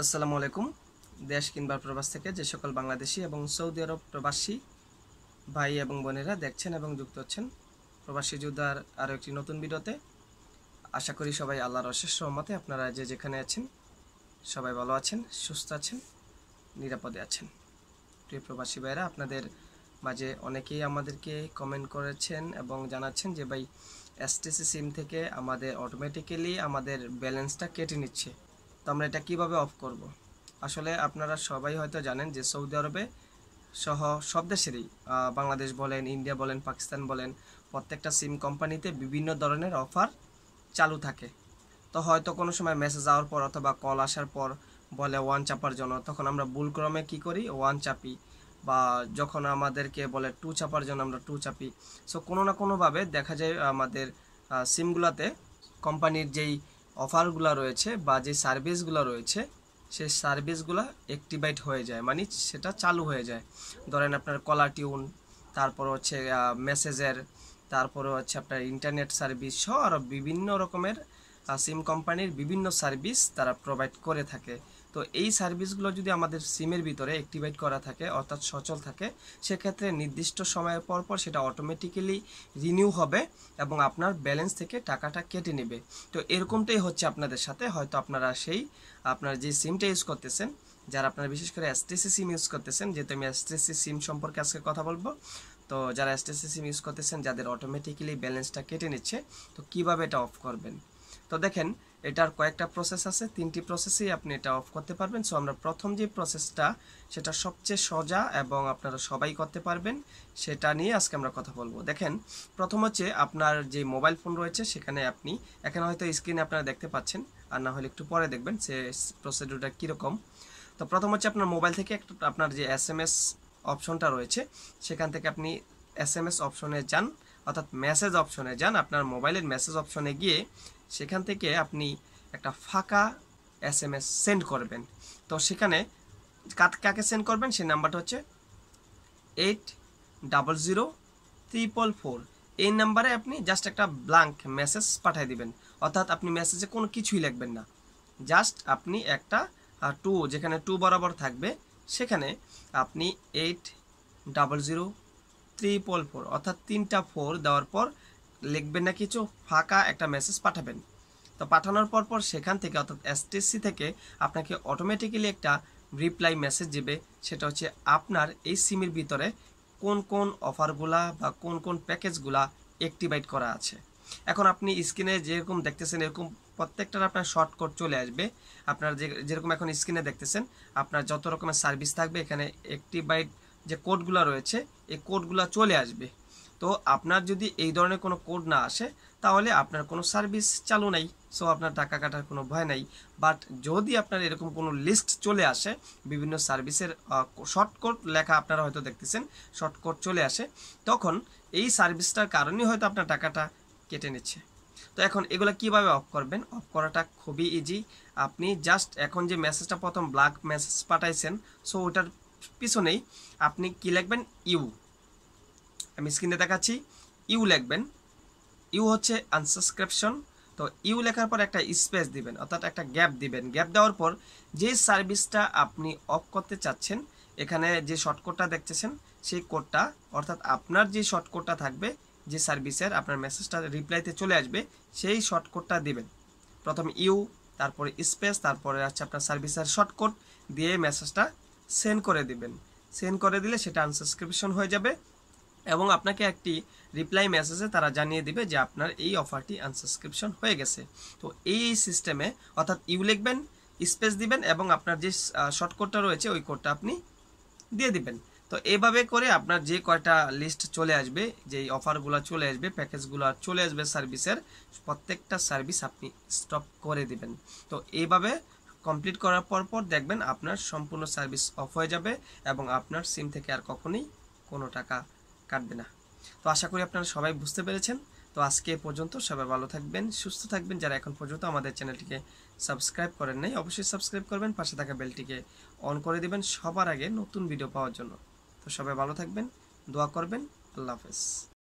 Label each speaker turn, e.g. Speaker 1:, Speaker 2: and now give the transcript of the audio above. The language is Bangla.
Speaker 1: আসসালামু আলাইকুম দেশ কিনবার প্রবাস থেকে যে সকল বাংলাদেশি এবং সৌদি আরব প্রবাসী ভাই এবং বোনেরা দেখছেন এবং যুক্ত হচ্ছেন প্রবাসী যোদ্ধার আরও একটি নতুন ভিডিওতে আশা করি সবাই আল্লাহর অশেষ রহমতে আপনারা যে যেখানে আছেন সবাই ভালো আছেন সুস্থ আছেন নিরাপদে আছেন প্রিয় প্রবাসী ভাইরা আপনাদের মাঝে অনেকেই আমাদেরকে কমেন্ট করেছেন এবং জানাচ্ছেন যে ভাই এসটিসি সিম থেকে আমাদের অটোমেটিক্যালি আমাদের ব্যালেন্সটা কেটে নিচ্ছে তো আমরা এটা কিভাবে অফ করব। আসলে আপনারা সবাই হয়তো জানেন যে সৌদি আরবে সহ সব দেশেরই বাংলাদেশ বলেন ইন্ডিয়া বলেন পাকিস্তান বলেন প্রত্যেকটা সিম কোম্পানিতে বিভিন্ন ধরনের অফার চালু থাকে তো হয়তো কোনো সময় মেসেজ আওয়ার পর অথবা কল আসার পর বলে ওয়ান চাপার জন্য তখন আমরা ভুলক্রমে কি করি ওয়ান চাপি বা যখন আমাদেরকে বলে টু চাপার জন্য আমরা টু চাপি সো কোনো না কোনোভাবে দেখা যায় আমাদের সিমগুলোতে কোম্পানির যেই অফারগুলো রয়েছে বা যে সার্ভিসগুলো রয়েছে সেই সার্ভিসগুলো অ্যাক্টিভেট হয়ে যায় মানে সেটা চালু হয়ে যায় ধরেন আপনার কলা টিউন তারপর হচ্ছে মেসেজের তারপরে হচ্ছে আপনার ইন্টারনেট সার্ভিস সহ আরও বিভিন্ন রকমের সিম কোম্পানির বিভিন্ন সার্ভিস তারা প্রোভাইড করে থাকে তো এই সার্ভিসগুলো যদি আমাদের সিমের ভিতরে অ্যাক্টিভেট করা থাকে অর্থাৎ সচল থাকে সেক্ষেত্রে নির্দিষ্ট সময়ের পর পর সেটা অটোমেটিক্যালি রিনিউ হবে এবং আপনার ব্যালেন্স থেকে টাকাটা কেটে নেবে তো এরকমটাই হচ্ছে আপনাদের সাথে হয়তো আপনারা সেই আপনার যে সিমটা ইউজ করতেছেন যারা আপনারা বিশেষ করে এসটিসি সিম ইউজ করতেছেন যেহেতু আমি এসটিসি সিম সম্পর্কে আজকে কথা বলবো তো যারা এসটিসি সিম ইউজ করতেছেন যাদের অটোমেটিক্যালি ব্যালেন্সটা কেটে নিচ্ছে তো কিভাবে এটা অফ করবেন তো দেখেন এটার কয়েকটা প্রসেস আছে তিনটি প্রসেসেই আপনি এটা অফ করতে পারবেন সো আমরা প্রথম যে প্রসেসটা সেটা সবচেয়ে সোজা এবং আপনারা সবাই করতে পারবেন সেটা নিয়ে আজকে আমরা কথা বলবো দেখেন প্রথম হচ্ছে আপনার যে মোবাইল ফোন রয়েছে সেখানে আপনি এখানে হয়তো স্ক্রিনে আপনারা দেখতে পাচ্ছেন আর না হলে একটু পরে দেখবেন সে প্রসিডিউরটা কীরকম তো প্রথম হচ্ছে আপনার মোবাইল থেকে আপনার যে এস এম এস অপশনটা রয়েছে সেখান থেকে আপনি এস এম এস অপশনে যান অর্থাৎ মেসেজ অপশনে যান আপনার মোবাইলের মেসেজ অপশনে গিয়ে সেখান থেকে আপনি একটা ফাঁকা এস এম এস সেন্ড করবেন তো সেখানে কাকে সেন্ড করবেন সে নাম্বারটা হচ্ছে eight double zero triple four এই নাম্বারে আপনি জাস্ট একটা ব্লাঙ্ক মেসেজ পাঠিয়ে দিবেন অর্থাৎ আপনি মেসেজে কোনো কিছুই লিখবেন না জাস্ট আপনি একটা টু যেখানে টু বরাবর থাকবে সেখানে আপনি eight double zero triple four অর্থাৎ তিনটা ফোর দেওয়ার পর লিখবেন না কিছু ফাঁকা একটা মেসেজ পাঠাবেন তো পাঠানোর পর পর সেখান থেকে অর্থাৎ এসটিসি থেকে আপনাকে অটোমেটিক্যালি একটা রিপ্লাই মেসেজ দেবে সেটা হচ্ছে আপনার এই সিমের ভিতরে কোন কোন অফারগুলা বা কোন কোন প্যাকেজগুলা অ্যাক্টিভেট করা আছে এখন আপনি স্ক্রিনে যেরকম দেখতেছেন এরকম প্রত্যেকটার আপনার শর্টকট চলে আসবে আপনার যে যেরকম এখন স্ক্রিনে দেখতেছেন আপনার যত রকমের সার্ভিস থাকবে এখানে অ্যাক্টিভাইট যে কোডগুলো রয়েছে এই কোডগুলো চলে আসবে তো আপনার যদি এই ধরনের কোনো কোড না আসে তাহলে আপনার কোনো সার্ভিস চালু নাই সো আপনার টাকা কাটার কোনো ভয় নাই বাট যদি আপনার এরকম কোনো লিস্ট চলে আসে বিভিন্ন সার্ভিসের শর্টকোট লেখা আপনারা হয়তো দেখতেছেন শর্টকোট চলে আসে তখন এই সার্ভিসটার কারণেই হয়তো আপনার টাকাটা কেটে নিচ্ছে তো এখন এগুলো কিভাবে অফ করবেন অফ করাটা খুবই ইজি আপনি জাস্ট এখন যে মেসেজটা প্রথম ব্ল্যাক মেসেজ পাঠাইছেন সো ওটার পিছনেই আপনি কি লিখবেন ইউ আমি স্ক্রিনে দেখাচ্ছি ইউ লিখবেন ইউ হচ্ছে আনসাবস্ক্রিপশন তো ইউ লেখার পর একটা স্পেস দিবেন অর্থাৎ একটা গ্যাপ দিবেন গ্যাপ দেওয়ার পর যে সার্ভিসটা আপনি অফ করতে চাচ্ছেন এখানে যে শর্টকোডটা দেখতেছেন সেই কোডটা অর্থাৎ আপনার যে শর্টকোডটা থাকবে যে সার্ভিসের আপনার মেসেজটা রিপ্লাইতে চলে আসবে সেই শর্টকোডটা দিবেন প্রথম ইউ তারপরে স্পেস তারপরে আছে আপনার সার্ভিসের শর্টকোড দিয়ে মেসেজটা সেন্ড করে দিবেন সেন্ড করে দিলে সেটা আনসাবস্ক্রিপশন হয়ে যাবে এবং আপনাকে একটি রিপ্লাই মেসেজে তারা জানিয়ে দিবে যে আপনার এই অফারটি আনসাবস্ক্রিপশন হয়ে গেছে তো এই সিস্টেমে অর্থাৎ ইউ লিখবেন স্পেস দিবেন এবং আপনার যে শর্ট কোডটা রয়েছে ওই কোডটা আপনি দিয়ে দিবেন তো এভাবে করে আপনার যে কয়টা লিস্ট চলে আসবে যে অফারগুলো চলে আসবে প্যাকেজগুলো চলে আসবে সার্ভিসের প্রত্যেকটা সার্ভিস আপনি স্টপ করে দিবেন তো এইভাবে কমপ্লিট করার পর পর দেখবেন আপনার সম্পূর্ণ সার্ভিস অফ হয়ে যাবে এবং আপনার সিম থেকে আর কখনোই কোনো টাকা কাটবে না তো আশা করি আপনারা সবাই বুঝতে পেরেছেন তো আজকে পর্যন্ত সবাই ভালো থাকবেন সুস্থ থাকবেন যারা এখন পর্যন্ত আমাদের চ্যানেলটিকে সাবস্ক্রাইব করেন নাই অবশ্যই সাবস্ক্রাইব করবেন পাশে থাকা বেলটিকে অন করে দিবেন সবার আগে নতুন ভিডিও পাওয়ার জন্য তো সবাই ভালো থাকবেন দোয়া করবেন আল্লাহ হাফেজ